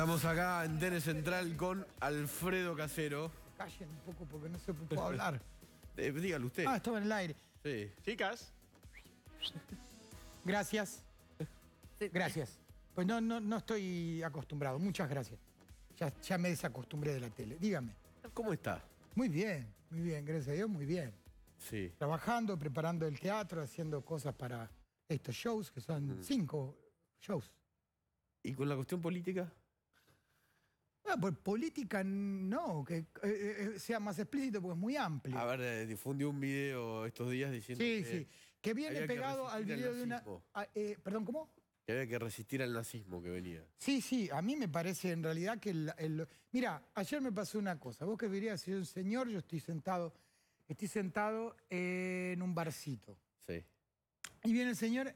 Estamos acá en Tene Central con Alfredo Casero. Callen un poco porque no se puede hablar. Eh, dígalo usted. Ah, estaba en el aire. Sí. Chicas. Gracias. Gracias. Pues no, no, no estoy acostumbrado. Muchas gracias. Ya, ya me desacostumbré de la tele. Dígame. ¿Cómo está? Muy bien, muy bien, gracias a Dios, muy bien. Sí. Trabajando, preparando el teatro, haciendo cosas para estos shows, que son mm. cinco shows. ¿Y con la cuestión política? Ah, por pues política no, que eh, eh, eh, sea más explícito porque es muy amplio. A ver, difundió un video estos días diciendo que... Sí, Que viene pegado al video de una... Ah, Perdón, ¿cómo? Que había que resistir al nazismo que venía. Sí, sí, a mí me parece en realidad que... El, mira, ayer me pasó una cosa. Vos que dirías, si un señor, yo estoy sentado, estoy sentado en un barcito. Sí. Y viene el señor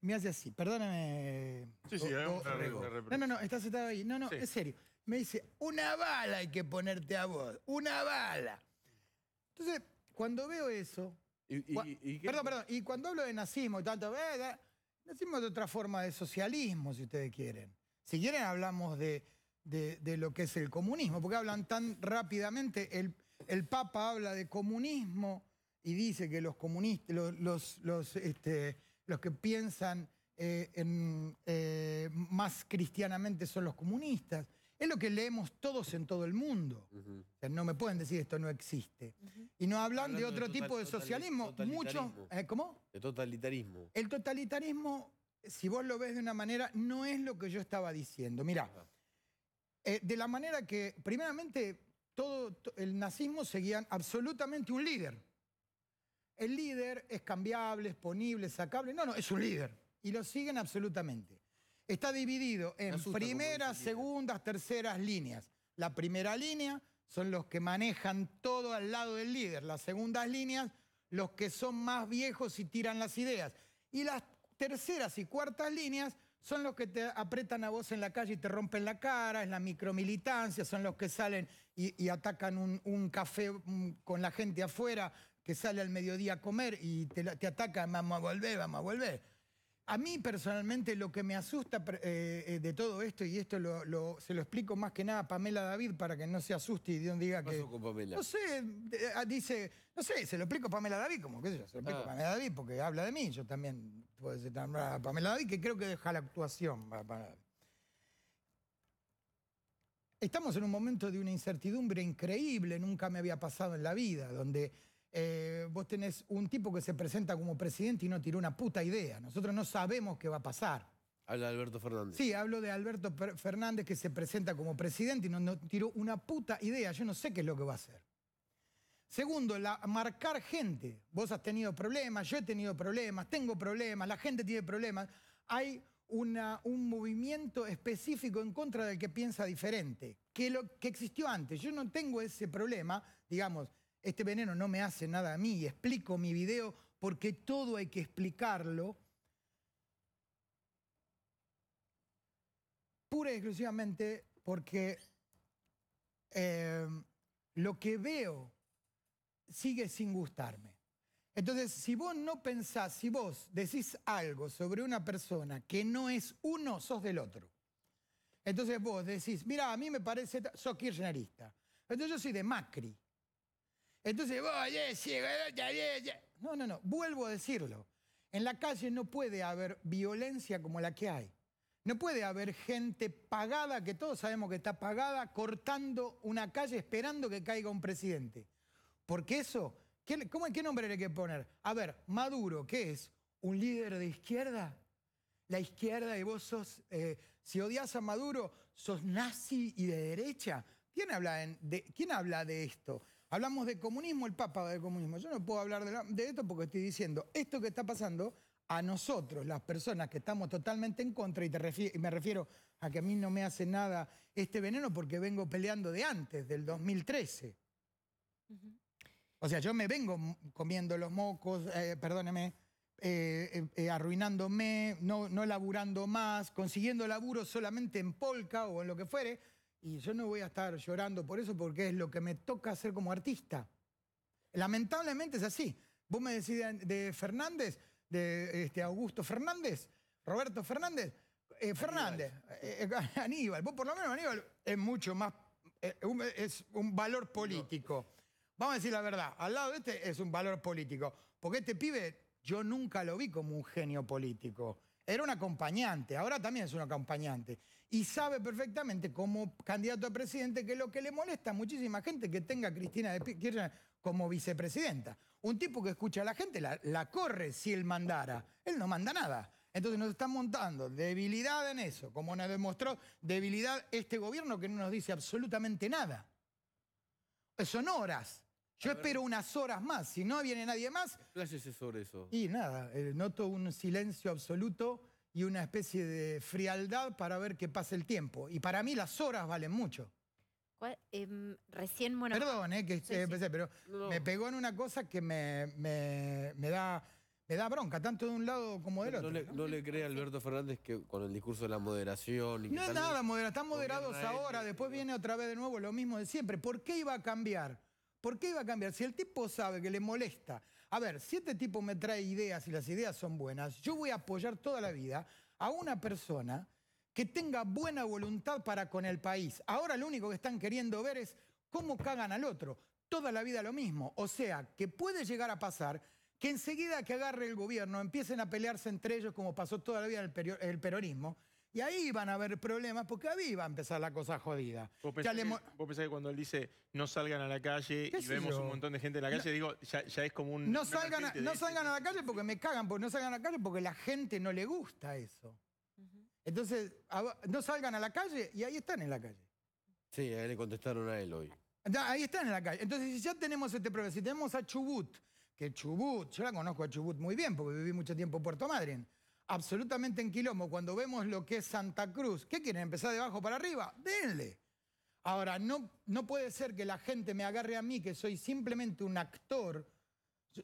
me hace así, perdóname. Sí, sí, No, no, no, estás sentado ahí. No, no, es serio me dice, una bala hay que ponerte a vos, una bala. Entonces, cuando veo eso... ¿Y, perdón, perdón, y cuando hablo de nazismo y tanto, eh, eh, nazismo es otra forma de socialismo, si ustedes quieren. Si quieren hablamos de, lo que es el comunismo, porque hablan tan rápidamente, el, Papa habla de comunismo y dice que los comunistas, los, este, los, que piensan eh, más cristianamente son los comunistas. Es lo que leemos todos en todo el mundo. no me pueden decir esto no existe. Y no hablan de otro tipo de socialismo. Mucho. ¿eh? ¿Cómo? De totalitarismo. El totalitarismo, si vos lo ves de una manera, no es lo que yo estaba diciendo. Mirá, eh, de la manera que, primeramente, todo el nazismo seguían absolutamente un líder. El líder es cambiable, esponible, sacable. No, no, es un líder. Y lo siguen absolutamente. Está dividido en primeras, segundas, terceras líneas. La primera línea son los que manejan todo al lado del líder. Las segundas líneas, los que son más viejos y tiran las ideas. Y las terceras y cuartas líneas son los que te apretan a vos en la calle y te rompen la cara, es la micromilitancia, son los que salen y, atacan un, café mm, con la gente afuera, que sale al mediodía a comer y te, te atacan, vamos a volver, vamos a volver. A mí personalmente lo que me asusta eh, eh, de todo esto, y esto se lo explico más que nada a Pamela David para que no se asuste y Dios diga que... No sé, eh, dice, no sé, se lo explico a Pamela David, como que se lo explico a ah. Pamela David porque habla de mí, yo también puedo decir tan a Pamela David que creo que deja la actuación Estamos en un momento de una incertidumbre increíble, nunca me había pasado en la vida, donde eh, vos tenés un tipo que se presenta como presidente y no tiró una puta idea. Nosotros no sabemos qué va a pasar. Habla de Alberto Fernández. Sí, hablo de Alberto Fernández que se presenta como presidente y no, tiró una puta idea. Yo no sé qué es lo que va a hacer. Segundo, la, marcar gente. Vos has tenido problemas, yo he tenido problemas, tengo problemas, la gente tiene problemas. Hay una, un movimiento específico en contra del que piensa diferente, que, lo, que existió antes. Yo no tengo ese problema, digamos, este veneno no me hace nada a mí, explico mi video porque todo hay que explicarlo, pura y exclusivamente porque eh, lo que veo sigue sin gustarme. Entonces, si vos no pensás, si vos decís algo sobre una persona que no es uno, sos del otro. Entonces vos decís, mira, a mí me parece, sos kirchnerista. Entonces yo soy de Macri. Entonces, oh, No, no, no, vuelvo a decirlo. En la calle no puede haber violencia como la que hay. No puede haber gente pagada, que todos sabemos que está pagada, cortando una calle esperando que caiga un presidente. Porque eso, ¿qué, ¿qué nombre le hay que poner? A ver, Maduro, ¿qué es? ¿Un líder de izquierda? La izquierda y vos sos, eh, si odias a Maduro, sos nazi y de derecha. ¿Quién habla, de, ¿Quién habla de esto? Hablamos de comunismo, el Papa va de comunismo. Yo no puedo hablar de, esto porque estoy diciendo, esto que está pasando a nosotros, las personas que estamos totalmente en contra, y, te me refiero a que a mí no me hace nada este veneno porque vengo peleando de antes, del 2013. O sea, yo me vengo comiendo los mocos, eh, perdóneme, eh, eh, arruinándome, no, no laburando más, consiguiendo laburo solamente en polka o en lo que fuere y yo no voy a estar llorando por eso porque es lo que me toca hacer como artista. Lamentablemente es así. Vos me decís de, Fernández, de este, Augusto Fernández, Roberto Fernández, eh, Fernández, eh, eh, Aníbal. Vos por lo menos Aníbal es mucho más, es un valor político. Vamos a decir la verdad, al lado de este es un valor político. Porque este pibe yo nunca lo vi como un genio político. Era un acompañante, ahora también es un acompañante. Y sabe perfectamente como candidato a presidente que lo que le molesta a muchísima gente que tenga a Cristina de Kirchner como vicepresidenta. Un tipo que escucha a la gente, la, la corre si él mandara. Él no manda nada. Entonces nos están montando debilidad en eso, como nos demostró debilidad este gobierno que no nos dice absolutamente nada. Son horas yo espero unas horas más. Si no viene nadie más... Pláyese sobre eso. Y nada, eh, noto un silencio absoluto y una especie de frialdad para ver qué pasa el tiempo. Y para mí las horas valen mucho. Em, recién, bueno... Perdón, eh, que empecé, pero me pegó en una cosa que me, da... Me da bronca, tanto de un lado como del otro. ¿no? le cree Alberto Fernández que con el discurso de la moderación... Y no es nada, moderado, están moderados ahora, eh, después eh, viene otra vez de nuevo lo mismo de siempre. ¿Por qué iba a cambiar? ¿Por qué iba a cambiar? Si el tipo sabe que le molesta, a ver, si este tipo me trae ideas y las ideas son buenas, yo voy a apoyar toda la vida a una persona que tenga buena voluntad para con el país. Ahora lo único que están queriendo ver es cómo cagan al otro. Toda la vida lo mismo. O sea, que puede llegar a pasar que enseguida que agarre el gobierno empiecen a pelearse entre ellos como pasó toda la vida en el peronismo. Y ahí van a haber problemas porque ahí va a empezar la cosa jodida. Vos pensás, que, cuando él dice no salgan a la calle y vemos un montón de gente en la calle, digo, ya, es como un... No salgan, a, no salgan a la calle porque me cagan, porque no salgan a la calle porque la gente no le gusta eso. Entonces, no salgan a la calle y ahí están en la calle. Sí, ahí le contestaron a él hoy. Ahí están en la calle. Entonces, si ya tenemos este problema, si tenemos a Chubut, que Chubut, yo la conozco a Chubut muy bien porque viví mucho tiempo en Puerto Madryn absolutamente en quilombo cuando vemos lo que es Santa Cruz. ¿Qué quieren? ¿Empezar de abajo para arriba? Denle. Ahora, no, no puede ser que la gente me agarre a mí, que soy simplemente un actor.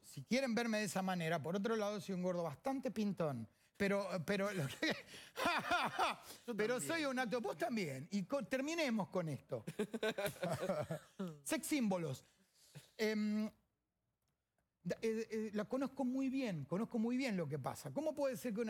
Si quieren verme de esa manera, por otro lado, soy un gordo bastante pintón. Pero, pero, pero soy un actor. Vos también. Y terminemos con esto. Sex símbolos. Em, eh, eh, la conozco muy bien, conozco muy bien lo que pasa. ¿Cómo puede ser que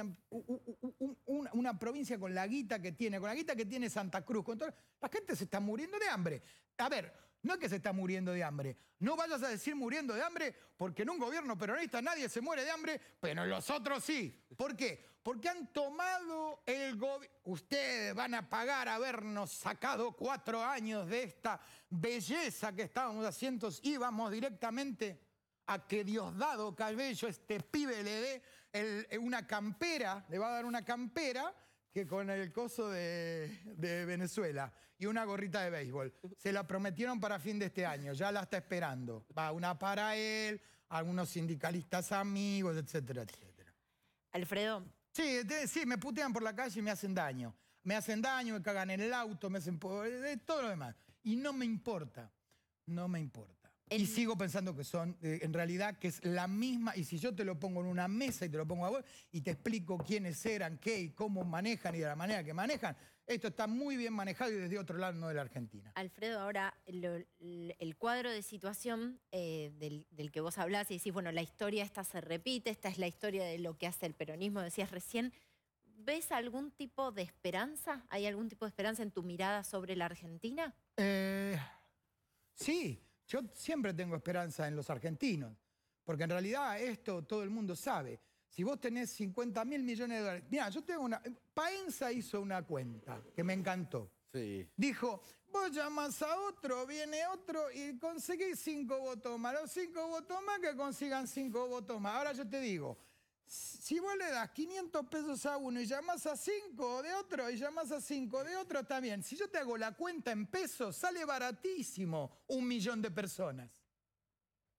una, provincia con la guita que tiene, con la guita que tiene Santa Cruz, con la gente se está muriendo de hambre? A ver, no es que se está muriendo de hambre. No vayas a decir muriendo de hambre porque en un gobierno peronista nadie se muere de hambre, pero en los otros sí. ¿Por qué? Porque han tomado el gobierno. Ustedes van a pagar habernos sacado cuatro años de esta belleza que estábamos haciendo y vamos directamente a que Diosdado Calvello, este pibe, le dé eh, una campera, le va a dar una campera que con el coso de, Venezuela y una gorrita de béisbol. Se la prometieron para fin de este año, ya la está esperando. Va una para él, algunos sindicalistas amigos, etcétera, etcétera. Alfredo. Sí, sí, me putean por la calle y me hacen daño. Me hacen daño, me cagan en el auto, me hacen... todo lo demás. Y no me importa, no me importa. Y sigo pensando que son, eh, en realidad, que es la misma. Y si yo te lo pongo en una mesa y te lo pongo a vos y te explico quiénes eran, qué y cómo manejan y de la manera que manejan, esto está muy bien manejado y desde otro lado no de la Argentina. Alfredo, ahora el cuadro de situación eh, del, que vos hablás y decís, bueno, la historia esta se repite, esta es la historia de lo que hace el peronismo, decías recién. ¿Ves algún tipo de esperanza? ¿Hay algún tipo de esperanza en tu mirada sobre la Argentina? Eh, sí. Yo siempre tengo esperanza en los argentinos, porque en realidad esto todo el mundo sabe. Si vos tenés 50 mil millones de dólares. Mira, yo tengo una. Paenza hizo una cuenta que me encantó. Dijo, vos llamás a otro, viene otro y conseguís cinco votos más. Los cinco votos más que consigan cinco votos más. Ahora yo te digo, si vos le das 500 pesos a uno y llamás a 5 de otro y llamás a 5 de otro, está bien. Si yo te hago la cuenta en pesos, sale baratísimo un millón de personas.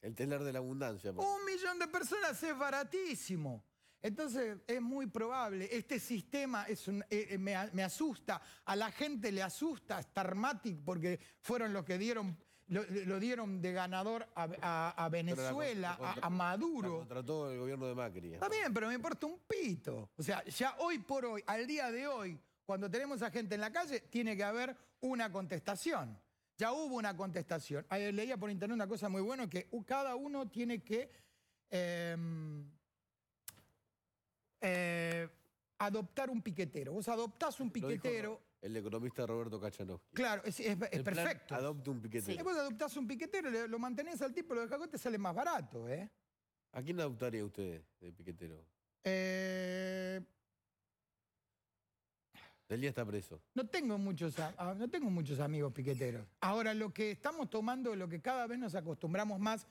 El telar de la abundancia. Un millón de personas es baratísimo. Entonces es muy probable, este sistema es eh, eh, me, me, asusta, a la gente le asusta Starmatic porque fueron los que dieron lo, dieron de ganador a, Venezuela, a, Maduro. Maduro. todo el gobierno de Macri. Está bien, pero me importa un pito. O sea, ya hoy por hoy, al día de hoy, cuando tenemos a gente en la calle, tiene que haber una contestación. Ya hubo una contestación. Leía por internet una cosa muy buena, que cada uno tiene que... Em, eh, adoptar un piquetero. Vos adoptás un piquetero. El economista Roberto Cachanov. Claro, es, perfecto. Adopte un piquetero. Si Vos adoptás un piquetero, lo mantenés al tipo, lo dejás te sale más barato, ¿eh? ¿A quién adoptaría usted de piquetero? Eh... día está preso. No tengo, muchos, no tengo muchos amigos piqueteros. Ahora, lo que estamos tomando, lo que cada vez nos acostumbramos más,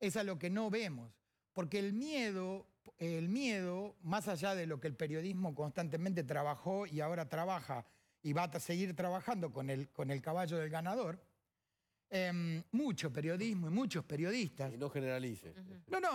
es a lo que no vemos. Porque el miedo el miedo, más allá de lo que el periodismo constantemente trabajó y ahora trabaja y va a seguir trabajando con el, con el caballo del ganador, em, mucho periodismo y muchos periodistas... Y no generalice. No, no,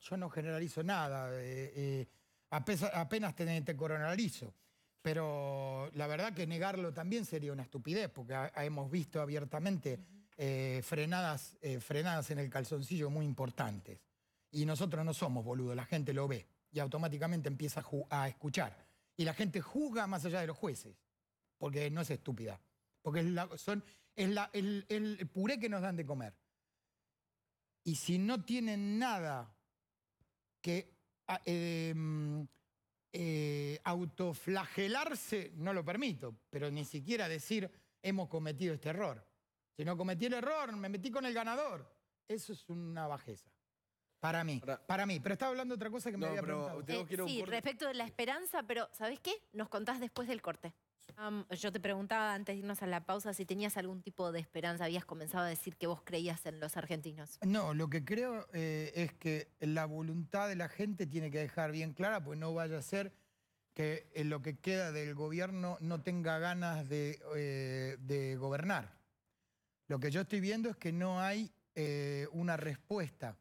yo no generalizo nada, eh, eh, apenas, apenas te, coronalizo. Pero la verdad que negarlo también sería una estupidez, porque hemos visto abiertamente eh, frenadas en el calzoncillo muy importantes. Y nosotros no somos boludos, la gente lo ve y automáticamente empieza a, escuchar. Y la gente juzga más allá de los jueces, porque no es estúpida, porque es, son, es el, puré que nos dan de comer. Y si no tienen nada que em, eh, autoflagelarse, no lo permito, pero ni siquiera decir hemos cometido este error. Si no cometí el error, me metí con el ganador. Eso es una bajeza. Para mí, para, mí. Pero estaba hablando de otra cosa que me había preguntado. sí, respecto de la esperanza, pero ¿sabés qué? Nos contás después del corte. yo te preguntaba antes de irnos a la pausa si tenías algún tipo de esperanza, habías comenzado a decir que vos creías en los argentinos. No, lo que creo eh, es que la voluntad de la gente tiene que dejar bien clara, pues no vaya a ser que eh, lo que queda del gobierno no tenga ganas de, eh, de gobernar. Lo que yo estoy viendo es que no hay una respuesta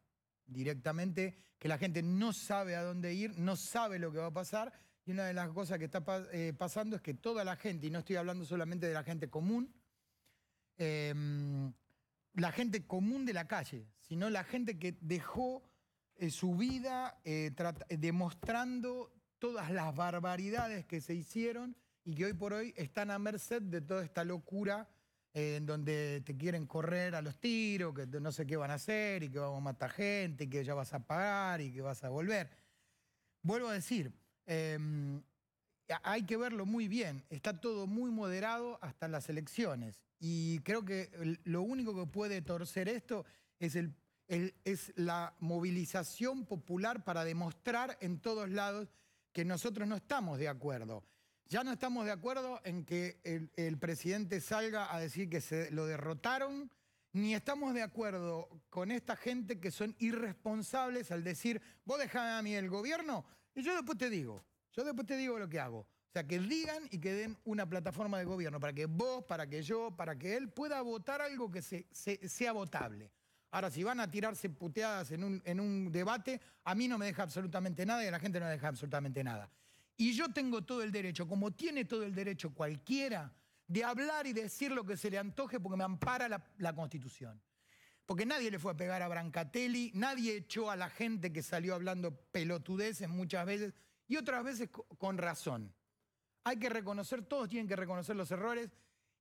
directamente, que la gente no sabe a dónde ir, no sabe lo que va a pasar. Y una de las cosas que está eh, pasando es que toda la gente, y no estoy hablando solamente de la gente común, em, la gente común de la calle, sino la gente que dejó eh, su vida eh, demostrando todas las barbaridades que se hicieron y que hoy por hoy están a merced de toda esta locura eh, en donde te quieren correr a los tiros, que no sé qué van a hacer y que vamos a matar gente y que ya vas a pagar y que vas a volver. Vuelvo a decir, em, hay que verlo muy bien, está todo muy moderado hasta las elecciones y creo que lo único que puede torcer esto es la movilización popular para demostrar en todos lados que nosotros no estamos de acuerdo. Ya no estamos de acuerdo en que el, presidente salga a decir que se lo derrotaron, ni estamos de acuerdo con esta gente que son irresponsables al decir, vos dejame a mí el gobierno y yo después te digo, yo después te digo lo que hago. O sea, que digan y que den una plataforma de gobierno para que vos, para que yo, para que él pueda votar algo que sea votable. Ahora, si van a tirarse puteadas en un, en un debate, a mí no me deja absolutamente nada y a la gente no me deja absolutamente nada. Y yo tengo todo el derecho, como tiene todo el derecho cualquiera, de hablar y decir lo que se le antoje porque me ampara la, Constitución. Porque nadie le fue a pegar a Brancatelli, nadie echó a la gente que salió hablando pelotudeces muchas veces y otras veces con razón. Hay que reconocer, todos tienen que reconocer los errores.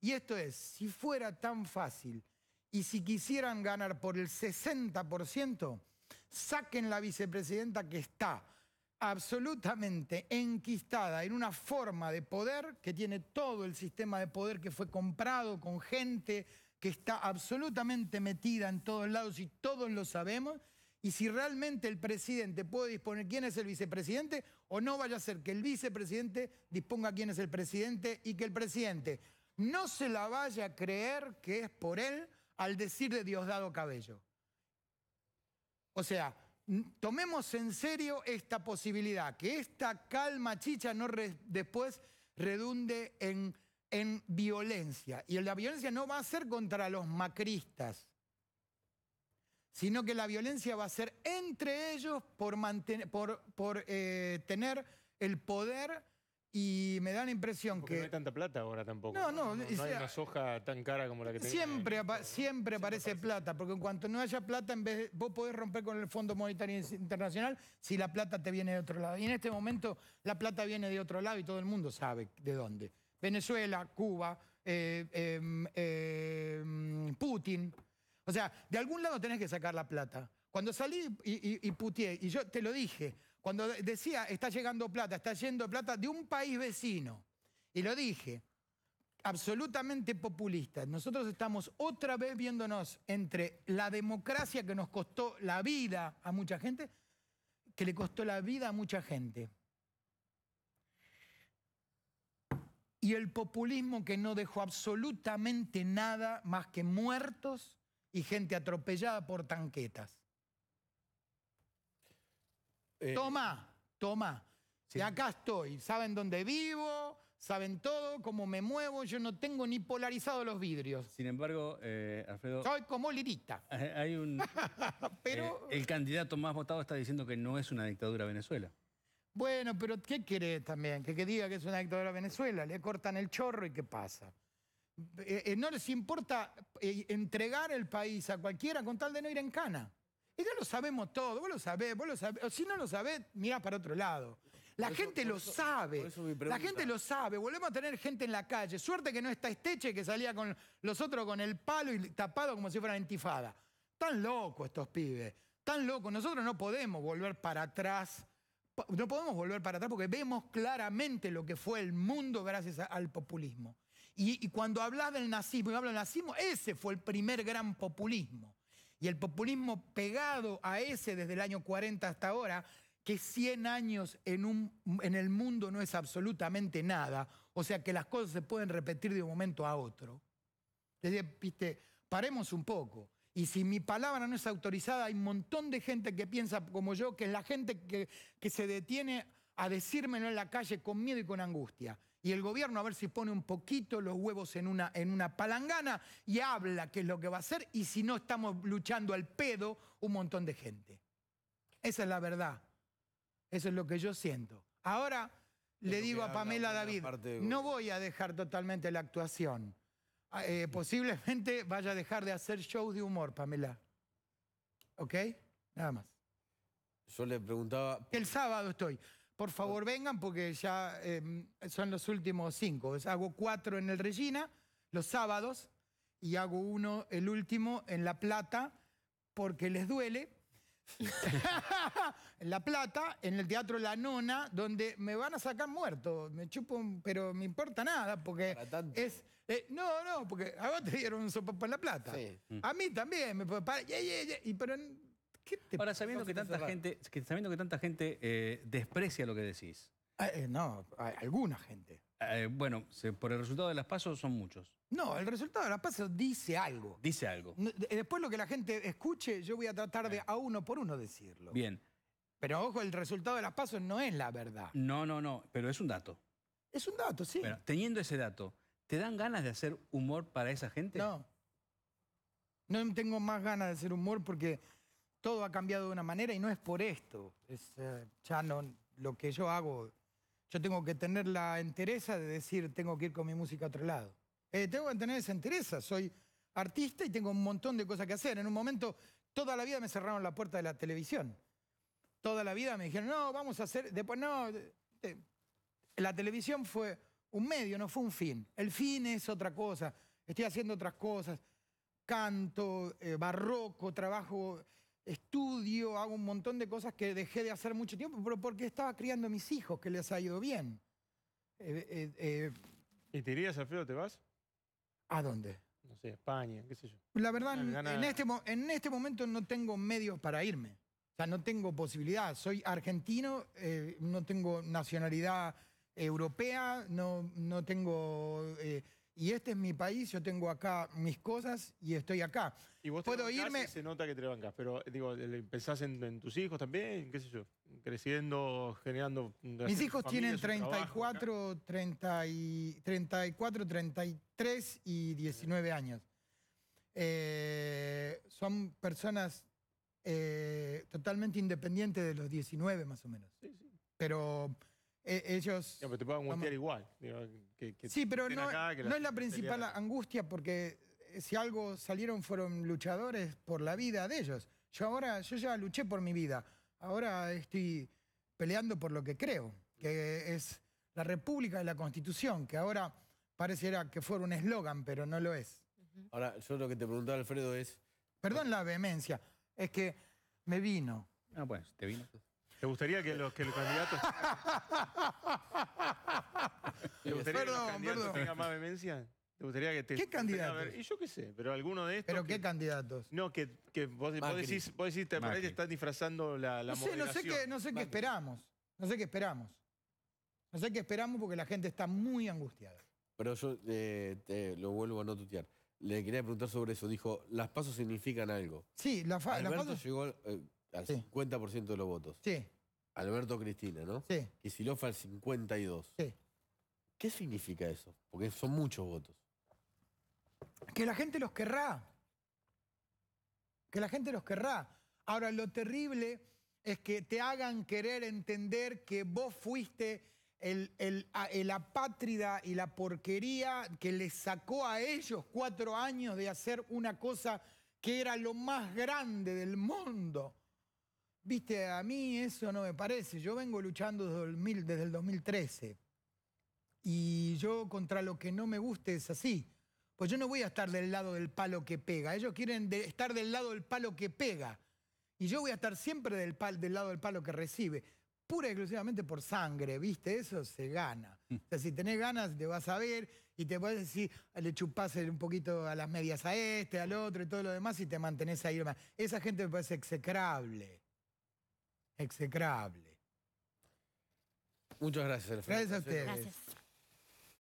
Y esto es, si fuera tan fácil y si quisieran ganar por el 60%, saquen la vicepresidenta que está absolutamente enquistada en una forma de poder que tiene todo el sistema de poder que fue comprado con gente que está absolutamente metida en todos lados y todos lo sabemos. Y si realmente el presidente puede disponer quién es el vicepresidente o no vaya a ser que el vicepresidente disponga quién es el presidente y que el presidente no se la vaya a creer que es por él al decir de Diosdado Cabello. O sea, tomemos en serio esta posibilidad, que esta calma chicha no después redunde en, violencia. Y la violencia no va a ser contra los macristas, sino que la violencia va a ser entre ellos por, por, eh, tener el poder y me da la impresión que... No hay tanta plata ahora tampoco. No, no. No, hay una soja tan cara como la que Siempre, siempre aparece, plata, porque en cuanto no haya plata, en vez vos podés romper con el Fondo Monetario Internacional si la plata te viene de otro lado. Y en este momento la plata viene de otro lado y todo el mundo sabe de dónde. Venezuela, Cuba, eh, em, em, Putin. O sea, de algún lado tenés que sacar la plata. Cuando salí y, y, y yo te lo dije, cuando decía, está llegando plata, está yendo plata de un país vecino, y lo dije, absolutamente populista, nosotros estamos otra vez viéndonos entre la democracia que nos costó la vida a mucha gente, que le costó la vida a mucha gente, y el populismo que no dejó absolutamente nada más que muertos y gente atropellada por tanquetas. Eh, toma, toma. acá estoy. Saben dónde vivo, saben todo, cómo me muevo. Yo no tengo ni polarizado los vidrios. Sin embargo, eh, Alfredo... Soy como lirita. Hay un... pero... Eh, el candidato más votado está diciendo que no es una dictadura Venezuela. Bueno, pero ¿qué querés también? que diga que es una dictadura Venezuela. Le cortan el chorro y ¿qué pasa? no les importa entregar el país a cualquiera con tal de no ir en cana. Y ya lo sabemos todo, vos lo sabés, vos lo sabés. si no lo sabés, mirá para otro lado. La gente lo sabe. La gente lo sabe. Volvemos a tener gente en la calle. Suerte que no está Esteche que salía con los otros con el palo y tapado como si fuera entifada. Tan locos estos pibes. Tan locos. Nosotros no podemos volver para atrás. No podemos volver para atrás porque vemos claramente lo que fue el mundo gracias al populismo. Y, cuando hablas del nazismo y hablo del nazismo, ese fue el primer gran populismo y el populismo pegado a ese desde el año 40 hasta ahora, que 100 años en, en el mundo no es absolutamente nada, o sea que las cosas se pueden repetir de un momento a otro. viste, paremos un poco. Y si mi palabra no es autorizada, hay un montón de gente que piensa como yo, que es la gente que, que se detiene a decírmelo en la calle con miedo y con angustia y el gobierno a ver si pone un poquito los huevos en una, en una palangana y habla qué es lo que va a hacer y si no estamos luchando al pedo un montón de gente. Esa es la verdad. Eso es lo que yo siento. Ahora le digo a Pamela David, no voy a dejar totalmente la actuación. Ah, eh, posiblemente vaya a dejar de hacer shows de humor, Pamela. ¿Ok? Nada más. Yo le preguntaba... El sábado estoy. Por favor, vengan porque ya em, son los últimos cinco. Hago cuatro en el Regina los sábados y hago uno, el último, en La Plata porque les duele. en La Plata, en el Teatro La Nona, donde me van a sacar muerto. Me chupo, pero me importa nada porque es... Eh, no, no, porque a vos te dieron un sopa en La Plata. A mí también. Me, y, pero ¿Qué Ahora, sabiendo que, tanta gente, sabiendo eh, que tanta gente desprecia lo que decís. Ah, eh, no, alguna gente. Eh, bueno, por el resultado de las pasos son muchos. No, el resultado de las pasos dice algo. Dice algo. después lo que la gente escuche, yo voy a tratar de a uno por uno decirlo. Bien. Pero ojo, el resultado de las pasos no es la verdad. No, no, no, pero es un dato. Es un dato, sí. teniendo ese dato, ¿te dan ganas de hacer humor para esa gente? No. No tengo más ganas de hacer humor porque todo ha cambiado de una manera y no es por esto. Es, eh, lo que yo hago, yo tengo que tener la entereza de decir, tengo que ir con mi música a otro lado. Eh, tengo que tener esa entereza, soy artista y tengo un montón de cosas que hacer. En un momento, toda la vida me cerraron la puerta de la televisión. Toda la vida me dijeron, no, vamos a hacer, después no. Eh, la televisión fue un medio, no fue un fin. El fin es otra cosa, estoy haciendo otras cosas. Canto, barroco, trabajo estudio, hago un montón de cosas que dejé de hacer mucho tiempo, pero porque estaba criando a mis hijos, que les ha ido bien. Eh, eh, eh. ¿Y te irías, Alfredo, te vas? ¿A dónde? No sé, España, qué sé yo. La verdad, en, este, en este momento no tengo medios para irme. O sea, no tengo posibilidad. Soy argentino, no tengo nacionalidad europea, no, no tengo y este es mi país, yo tengo acá mis cosas y estoy acá. Y vos te Puedo irme. se nota que te bancas, pero digo, pensás en, tus hijos también, qué sé yo, creciendo, generando. Mis hijos tienen 34, 34, 33 y 19 años. Eh, son personas eh, totalmente independientes de los 19 más o menos. Sí, sí. Pero eh, ellos... No, pero te puede angustiar igual. sí, pero no, no es la principal angustia porque eh, si algo salieron fueron luchadores por la vida de ellos. Yo ahora, yo ya luché por mi vida. Ahora estoy peleando por lo que creo, que es la República y la Constitución, que ahora pareciera que fuera un eslogan, pero no lo es. Ahora, yo lo que te preguntaba, Alfredo, es... Perdón la vehemencia, es que me vino. Ah, bueno, te vino. ¿Te gustaría que los, que candidatos. perdón, que perdón. más vehemencia? ¿Te gustaría que te. ¿Qué candidatos? Ver, y yo qué sé, pero alguno de estos. ¿Pero qué candidatos? No, que, vos, decís, te parece que estás disfrazando la, la no sé, No sé, qué, no sé qué esperamos. No sé qué esperamos. No sé qué esperamos porque la gente está muy angustiada. Pero yo eh, te, lo vuelvo a no tutear. Le quería preguntar sobre eso. Dijo, las pasos significan algo. Sí, la las pasos... Eh, al 50% de los votos. Sí. Alberto Cristina, ¿no? Sí. Kicillof al 52. Sí. ¿Qué significa eso? Porque son muchos votos. Que la gente los querrá. Que la gente los querrá. Ahora, lo terrible es que te hagan querer entender que vos fuiste el, el, el apátrida y la porquería que les sacó a ellos cuatro años de hacer una cosa que era lo más grande del mundo. Viste, a mí eso no me parece. Yo vengo luchando desde el, 2013. Y yo contra lo que no me guste es así. Pues yo no voy a estar del lado del palo que pega. Ellos quieren estar del lado del palo que pega. Y yo voy a estar siempre del, lado del palo que recibe. Pura y exclusivamente por sangre, ¿viste? Eso se gana. Mm. O sea, si tenés ganas, te vas a ver y te vas a decir, ah, le chupás un poquito a las medias a este, al otro y todo lo demás y te mantenés ahí. Esa gente me parece execrable execrable. Muchas gracias, Alfredo. Gracias a ustedes.